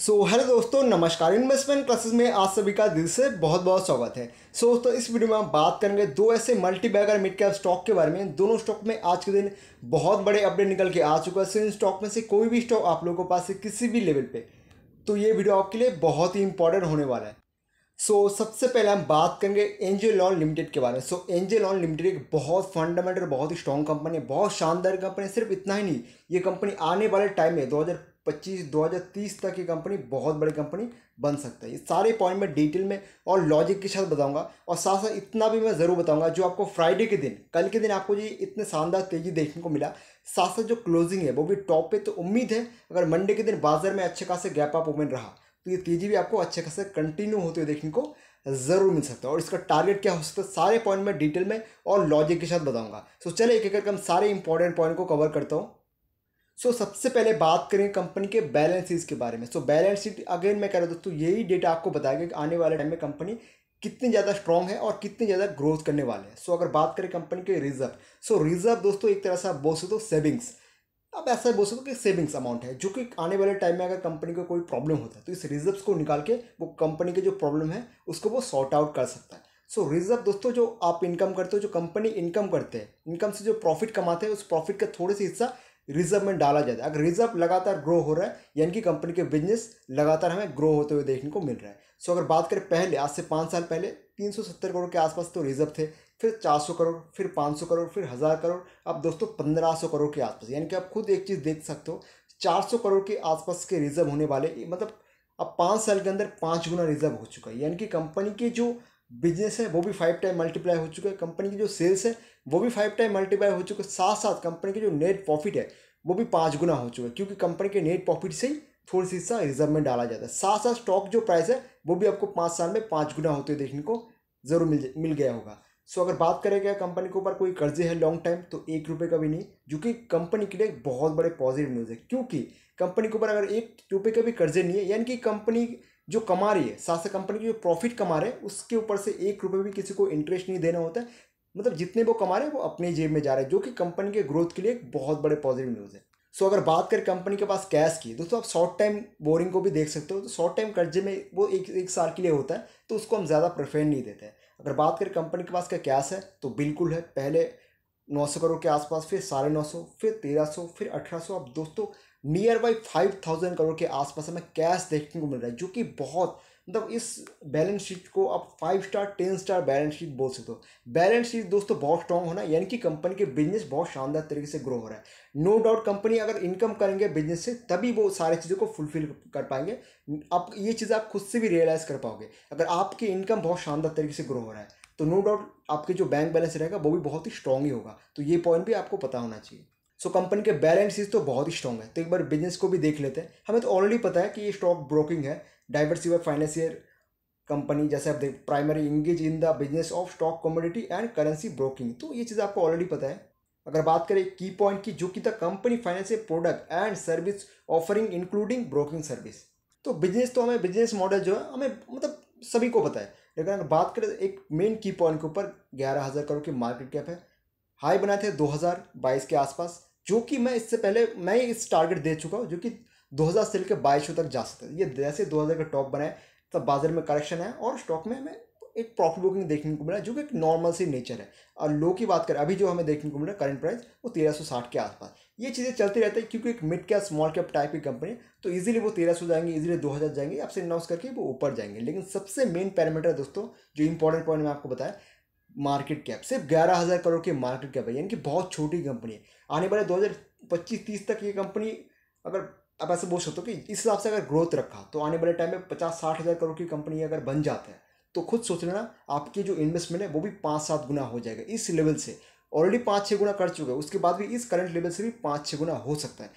सो so, hello दोस्तों नमस्कार investment classes में आज सभी का दिल से बहुत बहुत स्वागत है सो so, दोस्तों इस वीडियो में हम बात करेंगे दो ऐसे multibagger mid cap stock के बारे में दोनों स्टॉक में आज के दिन बहुत बड़े अपडेट निकल के आ चुका है सो इन स्टॉक में से कोई भी स्टॉक आप लोगों के पास है किसी भी लेवल पर तो ये वीडियो आपके लिए बहुत ही इंपॉर्टेंट होने वाला है सो so, सबसे पहले हम बात करेंगे एंजल लॉन लिमिटेड के बारे में सो एंजल लॉन लिमिटेड एक बहुत फंडामेंटल बहुत ही स्ट्रॉन्ग कंपनी है बहुत शानदार कंपनी है सिर्फ इतना ही नहीं ये कंपनी आने वाले टाइम में पच्चीस दो हजार तीस तक ये कंपनी बहुत बड़ी कंपनी बन सकता है ये सारे पॉइंट में डिटेल में और लॉजिक के साथ बताऊंगा और साथ साथ इतना भी मैं ज़रूर बताऊंगा जो आपको फ्राइडे के दिन कल के दिन आपको जी इतने शानदार तेज़ी देखने को मिला साथ साथ जो क्लोजिंग है वो भी टॉप पे तो उम्मीद है अगर मंडे के दिन बाजार में अच्छे खासे गैप अप ओपन रहा तो ये तेज़ी भी आपको अच्छे खासे कंटिन्यू होते हुए देखने को ज़रूर मिल सकता है और इसका टारगेट क्या हो सकता है सारे पॉइंट में डिटेल में और लॉजिक के साथ बताऊंगा सो चले एक एक करके हम सारे इंपॉर्टेंट पॉइंट को कवर करता हूँ सो so, सबसे पहले बात करें कंपनी के बैलेंस शीट के बारे में सो बैलेंस शीट अगेन मैं कह रहा हूँ दोस्तों यही डेटा आपको बताएगा कि आने वाले टाइम में कंपनी कितनी ज़्यादा स्ट्रॉन्ग है और कितनी ज़्यादा ग्रोथ करने वाले हैं सो so, अगर बात करें कंपनी के रिजर्व सो so, रिजर्व दोस्तों एक तरह से आप बोल सकते हो सेविंग्स आप ऐसा बोल सकते हो कि सेविंग्स अमाउंट है जो कि आने वाले टाइम में अगर कंपनी को कोई प्रॉब्लम होता है तो इस रिजर्व को निकाल के वो कंपनी के जो प्रॉब्लम है उसको वो सॉर्ट आउट कर सकता है सो so, रिजर्व दोस्तों जो आप इनकम करते हो जो कंपनी इनकम करते हैं इनकम से जो प्रॉफिट कमाते हैं उस प्रॉफिट का थोड़े से हिस्सा रिजर्व में डाला जाता है अगर रिजर्व लगातार ग्रो हो रहा है यानी कि कंपनी के बिजनेस लगातार हमें ग्रो होते हुए देखने को मिल रहा है सो अगर बात करें पहले आज से पाँच साल पहले तीन सौ सत्तर करोड़ के आसपास तो रिजर्व थे फिर चार सौ करोड़ फिर पाँच सौ करोड़ फिर हज़ार करोड़ अब दोस्तों पंद्रह सौ करोड़ के आसपास यानी कि आप खुद एक चीज़ देख सकते हो चार सौ करोड़ के आसपास के रिजर्व होने वाले मतलब अब पाँच साल के अंदर पाँच गुना रिजर्व हो चुका है यानी कि कंपनी के जो बिजनेस है वो भी फाइव टाइम मल्टीप्लाई हो चुका है कंपनी की जो सेल्स है वो भी फाइव टाइम मल्टीप्लाई हो चुका है साथ साथ कंपनी की जो नेट प्रॉफिट है वो भी पाँच गुना हो चुका है क्योंकि कंपनी के नेट प्रॉफिट से ही थोड़ी सी हिस्सा रिजर्व में डाला जाता है साथ साथ स्टॉक जो प्राइस है वो भी आपको पाँच साल में पाँच गुना होते देखने को जरूर मिल मिल गया होगा सो so, अगर बात करें क्या कंपनी के ऊपर कोई कर्जे है लॉन्ग टाइम तो एक रुपये का भी नहीं जो कि कंपनी के लिए बहुत बड़े पॉजिटिव न्यूज़ है क्योंकि कंपनी के ऊपर अगर एक रुपये का भी कर्जे नहीं है यानी कि कंपनी जो कमा रही है साथ साथ कंपनी की जो प्रॉफिट कमा रहे हैं उसके ऊपर से एक रुपये भी किसी को इंटरेस्ट नहीं देना होता है मतलब जितने वो कमा रहे हैं वो अपनी जेब में जा रहे हैं जो कि कंपनी के ग्रोथ के लिए एक बहुत बड़े पॉजिटिव न्यूज़ है सो अगर बात करें कंपनी के पास कैश की दोस्तों आप शॉर्ट टाइम बोरिंग को भी देख सकते हो तो शॉर्ट टाइम कर्जे में वो एक एक साल के लिए होता है तो उसको हम ज़्यादा प्रेफर नहीं देते हैं अगर बात करें कंपनी के पास का कैश है तो बिल्कुल है पहले नौ सौ करोड़ के आसपास फिर साढ़े नौ सौ फिर तेरह सौ फिर अठारह सौ आप दोस्तों nearby five thousand crore के आसपास हमें कैश देखने को मिल रहा है जो कि बहुत मतलब इस बैलेंस शीट को आप five star ten star balance sheet बोल सकते हो बैलेंस शीट दोस्तों बहुत स्ट्रॉन्ग होना यानी कि कंपनी के बिजनेस बहुत शानदार तरीके से ग्रो हो रहा है नो डाउट कंपनी अगर इनकम करेंगे बिजनेस से तभी वो सारी चीज़ों को फुलफिल कर पाएंगे आप ये चीज़ आप खुद से भी रियलाइज़ कर पाओगे अगर आपकी इनकम बहुत शानदार तरीके से ग्रो हो रहा है तो नो डाउट आपके जो बैंक बैलेंस रहेगा वो भी बहुत ही स्ट्रॉन्ग ही होगा तो ये पॉइंट भी आपको पता होना चाहिए सो so, कंपनी के बैलेंस शीट तो बहुत ही स्ट्रॉन्ग है तो एक बार बिजनेस को भी देख लेते हैं हमें तो ऑलरेडी पता है कि ये स्टॉक ब्रोकिंग है डाइवर्सिफाइड फाइनेंशियल कंपनी जैसे आप देख primary engage in the business of stock commodity and currency broking तो ये चीज़ आपको ऑलरेडी पता है अगर बात करें की पॉइंट की जो कि the company financial product and service offering including broking service तो बिजनेस तो हमें बिजनेस मॉडल जो है हमें मतलब सभी को पता है लेकिन अगर बात करें एक मेन की पॉइंट के ऊपर ग्यारह हज़ार करोड़ की मार्केट कैप है हाई बनाए थे 2022 के आसपास जो कि मैं इससे पहले मैं इस टारगेट दे चुका हूँ जो कि 2000 से लेकर बाईस तक जा सकता है ये जैसे 2000 का टॉप बनाए तब बाजार में करेक्शन है और स्टॉक में हमें एक प्रॉफिट बुकिंग देखने को मिला जो कि एक नॉर्मल सी नेचर है और लो की बात करें अभी जो हमें देखने को मिला करंट प्राइस वो तेरह सौ साठ के आसपास ये चीज़ें चलती रहती है क्योंकि एक mid cap small cap type की कंपनी तो इजीली वो तेरह सौ जाएंगे इजीली दो हज़ार जाएंगे आपसे अनाउंस करके वो ऊपर जाएंगे लेकिन सबसे मेन पैरामीटर दोस्तों जो इंपॉर्टेंट पॉइंट मैं आपको बताया मार्केट कैप सिर्फ ग्यारह हज़ार करोड़ की मार्केट कैप है यानी कि बहुत छोटी कंपनी है आने वाले दो हज़ार पच्चीस तीस तक ये कंपनी अगर आप ऐसे बोल सकते हो कि इस हिसाब से अगर ग्रोथ रखा तो आने वाले टाइम में पचास साठ हज़ार करोड़ की कंपनी अगर बन जाता है तो खुद सोच लेना आपकी जो इन्वेस्टमेंट है वो भी पाँच सात गुना हो जाएगा इस लेवल से ऑलरेडी पाँच छः गुना कर चुका है उसके बाद भी इस करंट लेवल से भी पाँच छः गुना हो सकता है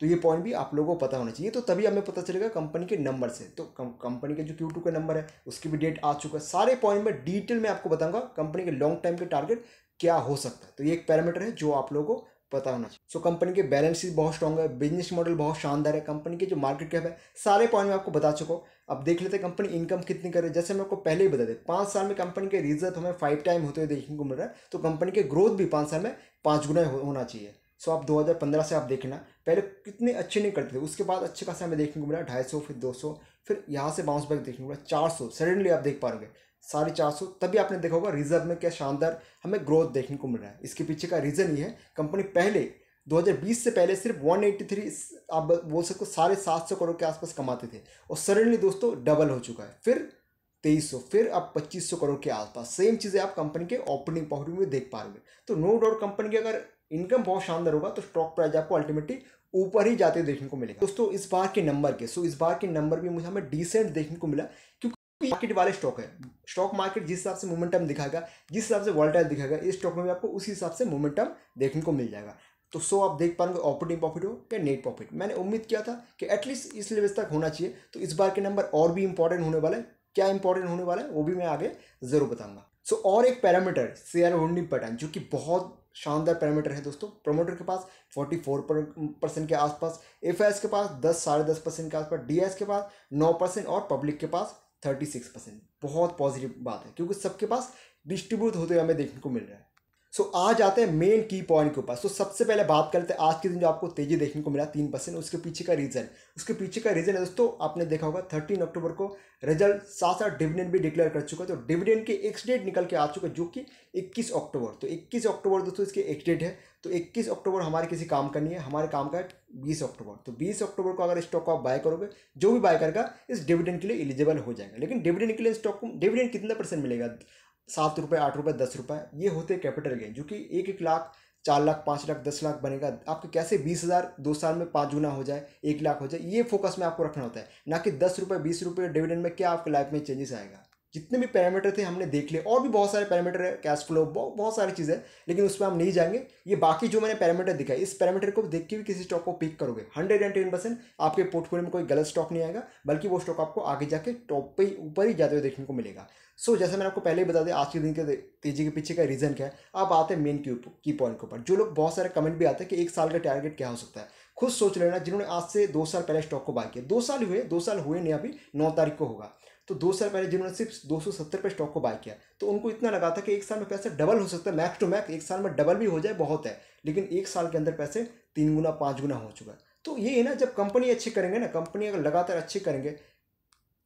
तो ये पॉइंट भी आप लोगों को पता होना चाहिए तो तभी हमें पता चलेगा कंपनी के नंबर से तो कंपनी के जो क्यू टू का नंबर है उसकी भी डेट आ चुका है सारे पॉइंट में डिटेल में आपको बताऊंगा कंपनी के लॉन्ग टाइम के टारगेट क्या हो सकता है तो ये एक पैरामीटर है जो आप लोगों को पता होना चाहिए सो कंपनी के बैलेंस शीट बहुत स्ट्रॉग है बिजनेस मॉडल बहुत शानदार है कंपनी की जो मार्केट कैप है सारे पॉइंट में आपको बता चुका हूँ अब देख लेते हैं कंपनी इनकम कितनी कर रही है जैसे मैं आपको पहले ही बता दें पाँच साल में कंपनी के रिजल्ट हमें फाइव टाइम होते हुए देखने को मिल रहा है तो कंपनी के ग्रोथ भी पाँच साल में पाँच गुना होना चाहिए सो आप 2015 से आप देखना पहले कितने अच्छे नहीं करते थे उसके बाद अच्छे खासा हमें देखने को मिला ढाई सौ फिर दो सौ फिर यहाँ से बाउंस बैक देखने को मिला चार सौ सडनली आप देख पाओगे साढ़े चार सौ तभी आपने देखा होगा रिजर्व में क्या शानदार हमें ग्रोथ देखने को मिल रहा है इसके पीछे का रीज़न ये है कंपनी पहले 2020 से पहले सिर्फ 183 आप बोल सकते हो साढ़े सात सौ करोड़ के आसपास कमाते थे और सडनली दोस्तों डबल हो चुका है फिर तेईस सौ फिर आप पच्चीस सौ करोड़ के आसपास सेम चीज़ें आप कंपनी के ओपनिंग प्रॉफिट में देख पाओगे तो नो डाउट कंपनी की अगर इनकम बहुत शानदार होगा तो स्टॉक प्राइस आपको अल्टीमेटली ऊपर ही जाते देखने को मिलेगा दोस्तों इस बार के नंबर के सो इस बार के नंबर भी मुझे हमें डिसेंट देखने को मिला क्योंकि मार्केट वाले स्टॉक है स्टॉक मार्केट जिस हिसाब से मोमेंटम दिखाएगा जिस हिसाब से वॉल्टाइल दिखाएगा इस स्टॉक में भी आपको उसी हिसाब से मोमेंटम देखने को मिल जाएगा तो सो आप देख पाएंगे ऑपरेटिंग प्रॉफिट हो या नेट प्रॉफिट मैंने उम्मीद किया था कि एटलीस्ट इस लेवल तक होना चाहिए तो इस बार के नंबर और भी इंपॉर्टेंट होने वाले हैं क्या इंपॉर्टेंट होने वाला है वो भी मैं आगे ज़रूर बताऊंगा सो so, और एक पैरामीटर शेयर होल्डिंग पैटर्न जो कि बहुत शानदार पैरामीटर है दोस्तों प्रमोटर के पास फोर्टी फोर परसेंट के आसपास एफ के पास दस साढ़े दस परसेंट के आसपास डी के पास नौ परसेंट और पब्लिक के पास थर्टी सिक्स परसेंट बहुत पॉजिटिव बात है क्योंकि सबके पास डिस्ट्रीब्यूट होते हुए हमें देखने को मिल रहा है सो so, आज आते हैं मेन की पॉइंट के ऊपर सो so, सबसे पहले बात करते हैं आज के दिन जो आपको तेजी देखने को मिला तीन परसेंट उसके पीछे का रीज़न उसके पीछे का रीज़न है दोस्तों आपने देखा होगा थर्टीन अक्टूबर को रिजल्ट साथ साथ डिविडेंड भी डिक्लेयर कर चुका है तो डिविडेंड के एक्स डेट निकल के आ चुका है जो कि इक्कीस अक्टूबर तो इक्कीस अक्टूबर दोस्तों इसके एक्स डेट है तो इक्कीस अक्टूबर हमारे किसी काम का नहीं है हमारे काम का है बीस अक्टूबर तो बीस अक्टूबर को अगर स्टॉक को आप बाय करोगे जो भी बाय करेगा इस डिविडेंड के लिए एलिजिबल हो जाएगा लेकिन डिविडेंड के लिए स्टॉक को डिविडेंड कितना परसेंट मिलेगा सात रुपये आठ रुपये दस रुपये ये होते कैपिटल गेन जो कि एक एक लाख चार लाख पाँच लाख दस लाख बनेगा आपके कैसे बीस हज़ार दो साल में पाँच गुना हो जाए एक लाख हो जाए ये फोकस में आपको रखना होता है ना कि दस रुपये बीस रुपये डिविडेंड में क्या आपके लाइफ में चेंजेस आएगा जितने भी पैरामीटर थे हमने देख लिए और भी बहुत सारे पैरामीटर है कैश फ्लो बहुत सारी चीज़ें है लेकिन उसमें हम नहीं जाएंगे ये बाकी जो मैंने पैरामीटर दिखाए इस पैरामीटर को देख के भी किसी स्टॉक को पिक करोगे हंड्रेड एंड टेन परसेंट आपके पोर्टफोलियो में कोई गलत स्टॉक नहीं आएगा बल्कि वो स्टॉक आपको आगे जाके टॉप ही ऊपर ही जाते हुए देखने को मिलेगा सो so, जैसे मैंने आपको पहले ही बता दिया आज के दिन के तेजी के पीछे का रीज़न क्या है आप आते हैं मेन की पॉइंट के ऊपर जो लोग बहुत सारे कमेंट भी आते हैं कि एक साल का टारगेट क्या हो सकता है खुद सोच लेना जिन्होंने आज से दो साल पहले स्टॉक को बाय किया दो साल हुए दो साल हुए नहीं अभी नौ तारीख को होगा तो दो साल पहले जिन्होंने सिर्फ दो सौ सत्तर पर स्टॉक को बाय किया तो उनको इतना लगा था कि एक साल में पैसा डबल हो सकता है मैक्स टू मैक्स एक साल में डबल भी हो जाए बहुत है लेकिन एक साल के अंदर पैसे तीन गुना पाँच गुना हो चुका है तो ये है ना जब कंपनी अच्छी करेंगे ना कंपनी अगर लगातार अच्छी करेंगे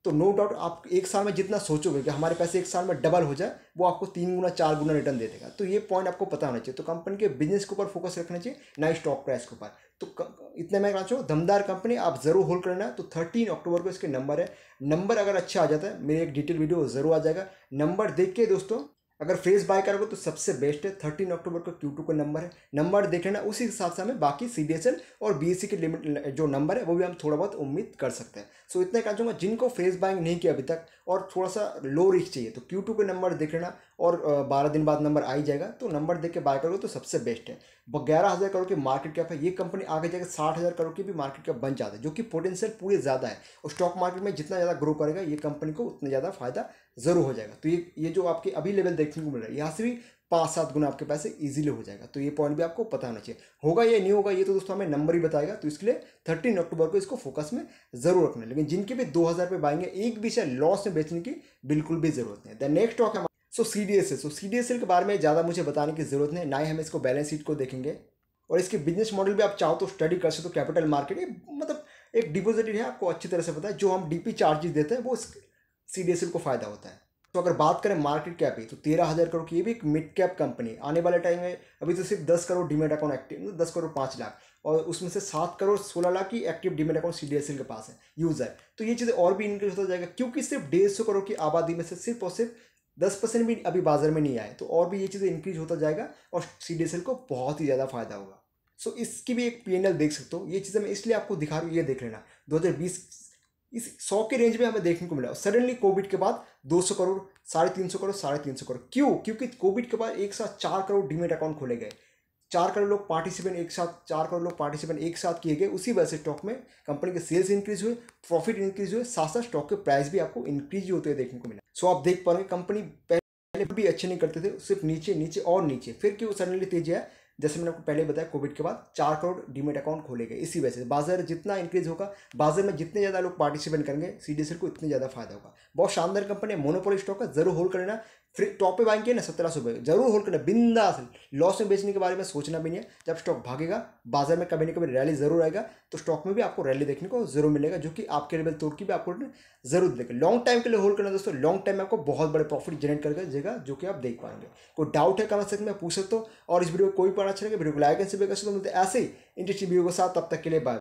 तो नो डाउट आप एक साल में जितना सोचोगे कि हमारे पैसे एक साल में डबल हो जाए वो आपको तीन गुना चार गुना रिटर्न दे देगा तो ये पॉइंट आपको पता होना चाहिए तो कंपनी के बिजनेस के ऊपर फोकस रखना चाहिए ना स्टॉक प्राइस के ऊपर तो इतने मैं कहना चाहूँ दमदार कंपनी आप ज़रूर होल्ड करना तो थर्टीन अक्टूबर को इसके नंबर है नंबर अगर अच्छा आ जाता है मेरे एक डिटेल वीडियो ज़रूर आ जाएगा नंबर देख के दोस्तों अगर फेस बाय करोगे तो सबसे बेस्ट है थर्टीन अक्टूबर का क्यू टू का नंबर है नंबर देख लेना उसी हिसाब से हमें बाकी सी बी एस एल और बी एस सी के लिमिट जो नंबर है वो भी हम थोड़ा बहुत उम्मीद कर सकते हैं सो इतना कहा चाहूँगा जिनको फेस बाइंग नहीं किया अभी तक और थोड़ा सा लो रिस्क चाहिए तो क्यू टू के नंबर देख लेना और बारह दिन बाद नंबर आ ही जाएगा तो नंबर देख के बाय करोगे तो सबसे बेस्ट है ग्यारह हज़ार करोड़ की मार्केट कैप है ये कंपनी आगे जाकर साठ हज़ार करोड़ की भी मार्केट कैप बन जाता है जो कि पोटेंशियल पूरे ज़्यादा है और स्टॉक मार्केट में जितना ज़्यादा ग्रो करेगा ये कंपनी को उतना ज़्यादा फायदा ज़रूर हो जाएगा तो ये ये जो आपके अभी लेवल देखने को मिल रहा है यहाँ से भी पाँच सात गुना आपके पैसे ईजिली हो जाएगा तो ये पॉइंट भी आपको पता होना चाहिए होगा या नहीं होगा ये तो दोस्तों हमें नंबर ही बताएगा तो इसके लिए थर्टीन अक्टूबर को इसको फोकस में जरूर रखना लेकिन जिनके भी दो हज़ार रुपये बाएंगे एक भी शेयर लॉस में बेचने की बिल्कुल भी जरूरत नहीं द नेक्स्ट स्टॉक है so C D S L so C D S L के बारे में ज़्यादा मुझे बताने की ज़रूरत नहीं ना ही हम इसको बैलेंस शीट को देखेंगे और इसके बिजनेस मॉडल भी आप चाहो तो स्टडी कर सकते हो कैपिटल मार्केट ये मतलब एक डिपोजिटरी है आपको अच्छी तरह से पता है जो हम डी पी चार्जेस देते हैं वो इस सी डी एस एल को फ़ायदा होता है तो अगर बात करें मार्केट कैप की तो तेरह हज़ार करोड़ की ये भी एक मिड कैप कंपनी आने वाले टाइम में अभी तो सिर्फ दस करोड़ डीमेट अकाउंट एक्टिव दस करोड़ पाँच लाख और उसमें से सात करोड़ सोलह लाख की active demat account C D S L के पास है यूज़र तो ये चीज़ें और भी इंक्रीज होता जाएगा क्योंकि सिर्फ डेढ़ सौ करोड़ की आबादी में से सिर्फ और सिर्फ दस परसेंट भी अभी बाजार में नहीं आए तो और भी ये चीज़ें इंक्रीज होता जाएगा और सी डी एस एल को बहुत ही ज़्यादा फायदा होगा सो so, इसकी भी एक पी एन एल देख सकते हो ये चीज़ें मैं इसलिए आपको दिखा रहा हूँ ये देख लेना दो हज़ार बीस इस सौ के रेंज में हमें देखने को मिला सडनली कोविड के बाद दो सौ करोड़ साढ़े तीन सौ करोड़ साढ़े तीन सौ करोड़ क्यों क्योंकि कोविड के बाद एक साथ चार करोड़ डीमेट अकाउंट खोले गए चार करोड़ लोग पार्टिसिपेंट एक साथ चार करोड़ लोग पार्टिसिपेंट एक साथ किए गए उसी वजह से स्टॉक में कंपनी के सेल्स इंक्रीज हुए प्रॉफिट इंक्रीज हुए साथ साथ स्टॉक के प्राइस भी आपको इंक्रीज होते हुए देखने को मिला सो आप देख पा रहे कंपनी पहले भी अच्छे नहीं करते थे सिर्फ नीचे नीचे और नीचे फिर क्यों सडनली तेजी है जैसे मैंने आपको पहले बताया कोविड के बाद चार करोड़ डीमेट अकाउंट खोले गए इसी वजह से बाजार जितना इंक्रीज होगा बाजार में जितने ज़्यादा लोग पार्टिसिपेट करेंगे सी को इतने ज़्यादा फायदा होगा बहुत शानदार कंपनी है मोनोपोली स्टॉक का जरूर होल्ड करना फिर टॉप पे बाइंग किया ना सत्रह सौ जरूर होल्ड करना बिंदास लॉस में बेचने के बारे में सोचना भी नहीं है जब स्टॉक भागेगा बाजार में कभी ना कभी रैली जरूर आएगा तो स्टॉक में भी आपको रैली देखने को जरूर मिलेगा जो कि आपके लेवल तोड़ की भी आपको जरूर देगा लॉन्ग टाइम के लिए होल्ड करना दोस्तों लॉन्ग टाइम में आपको बहुत बड़े प्रॉफिट जनरेट कर देगा जो कि आप देख पाएंगे कोई डाउट है कमेंट सेक्शन में पूछ सकते हो और इस वीडियो को कोई पढ़ा अच्छा लगे वीडियो को लाइक एंड से बेकर मिलते ऐसे ही इंटरेस्टिंग वीडियो के साथ तब तक के लिए बाय